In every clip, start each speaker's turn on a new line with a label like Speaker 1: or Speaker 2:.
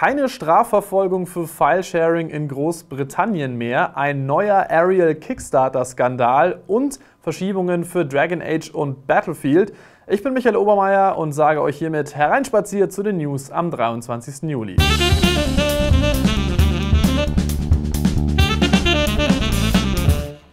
Speaker 1: keine Strafverfolgung für Filesharing in Großbritannien mehr, ein neuer Arial Kickstarter-Skandal und Verschiebungen für Dragon Age und Battlefield. Ich bin Michael Obermeier und sage euch hiermit hereinspaziert zu den News am 23. Juli.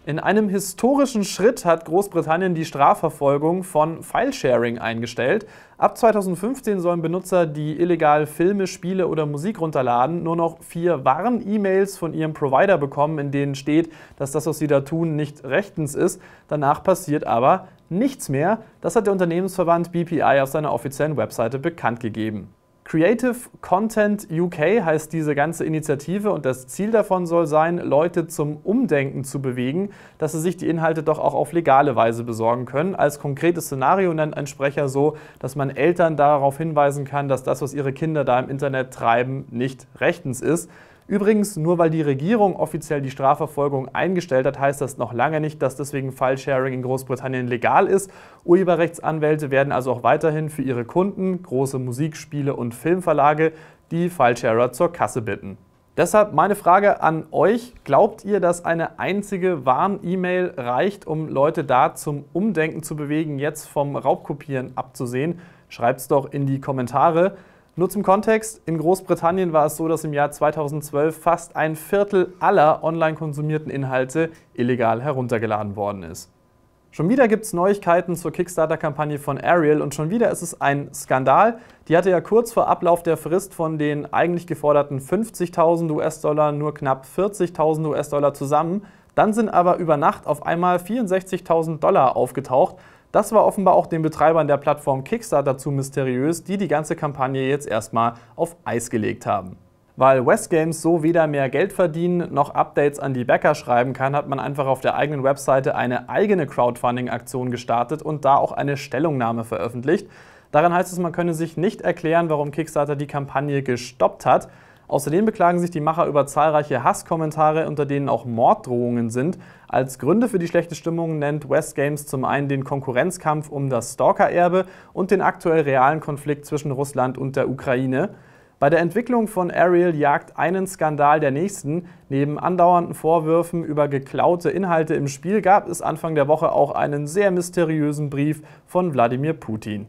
Speaker 1: In einem historischen Schritt hat Großbritannien die Strafverfolgung von Filesharing eingestellt. Ab 2015 sollen Benutzer, die illegal Filme, Spiele oder Musik runterladen, nur noch vier Warn-E-Mails von ihrem Provider bekommen, in denen steht, dass das, was sie da tun, nicht rechtens ist. Danach passiert aber nichts mehr. Das hat der Unternehmensverband BPI auf seiner offiziellen Webseite bekannt gegeben. Creative Content UK heißt diese ganze Initiative und das Ziel davon soll sein, Leute zum Umdenken zu bewegen, dass sie sich die Inhalte doch auch auf legale Weise besorgen können. Als konkretes Szenario nennt ein Sprecher so, dass man Eltern darauf hinweisen kann, dass das, was ihre Kinder da im Internet treiben, nicht rechtens ist. Übrigens, nur weil die Regierung offiziell die Strafverfolgung eingestellt hat, heißt das noch lange nicht, dass deswegen Filesharing in Großbritannien legal ist. Urheberrechtsanwälte werden also auch weiterhin für ihre Kunden, große Musikspiele und Filmverlage, die Filesharer zur Kasse bitten. Deshalb meine Frage an euch, glaubt ihr, dass eine einzige Warn-E-Mail reicht, um Leute da zum Umdenken zu bewegen, jetzt vom Raubkopieren abzusehen? Schreibt's doch in die Kommentare. Nur zum Kontext, in Großbritannien war es so, dass im Jahr 2012 fast ein Viertel aller online konsumierten Inhalte illegal heruntergeladen worden ist. Schon wieder gibt es Neuigkeiten zur Kickstarter-Kampagne von Ariel und schon wieder ist es ein Skandal. Die hatte ja kurz vor Ablauf der Frist von den eigentlich geforderten 50.000 US-Dollar nur knapp 40.000 US-Dollar zusammen. Dann sind aber über Nacht auf einmal 64.000 Dollar aufgetaucht das war offenbar auch den Betreibern der Plattform Kickstarter zu mysteriös, die die ganze Kampagne jetzt erstmal auf Eis gelegt haben. Weil West Games so weder mehr Geld verdienen noch Updates an die Bäcker schreiben kann, hat man einfach auf der eigenen Webseite eine eigene Crowdfunding-Aktion gestartet und da auch eine Stellungnahme veröffentlicht. Daran heißt es, man könne sich nicht erklären, warum Kickstarter die Kampagne gestoppt hat. Außerdem beklagen sich die Macher über zahlreiche Hasskommentare, unter denen auch Morddrohungen sind. Als Gründe für die schlechte Stimmung nennt West Games zum einen den Konkurrenzkampf um das Stalker-Erbe und den aktuell realen Konflikt zwischen Russland und der Ukraine. Bei der Entwicklung von Ariel jagt einen Skandal der nächsten. Neben andauernden Vorwürfen über geklaute Inhalte im Spiel gab es Anfang der Woche auch einen sehr mysteriösen Brief von Wladimir Putin.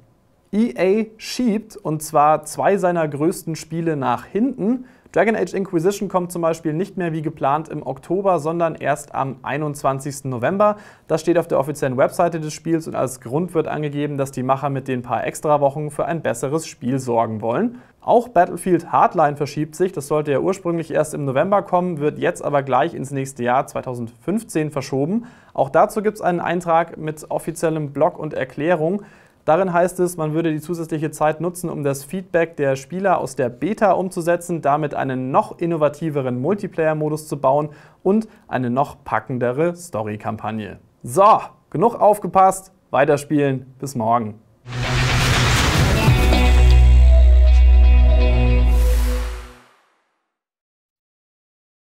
Speaker 1: EA schiebt und zwar zwei seiner größten Spiele nach hinten. Dragon Age Inquisition kommt zum Beispiel nicht mehr wie geplant im Oktober, sondern erst am 21. November. Das steht auf der offiziellen Webseite des Spiels und als Grund wird angegeben, dass die Macher mit den paar Extrawochen für ein besseres Spiel sorgen wollen. Auch Battlefield Hardline verschiebt sich, das sollte ja ursprünglich erst im November kommen, wird jetzt aber gleich ins nächste Jahr 2015 verschoben. Auch dazu gibt es einen Eintrag mit offiziellem Blog und Erklärung. Darin heißt es, man würde die zusätzliche Zeit nutzen, um das Feedback der Spieler aus der Beta umzusetzen, damit einen noch innovativeren Multiplayer-Modus zu bauen und eine noch packendere Story-Kampagne. So, genug aufgepasst, weiterspielen, bis morgen.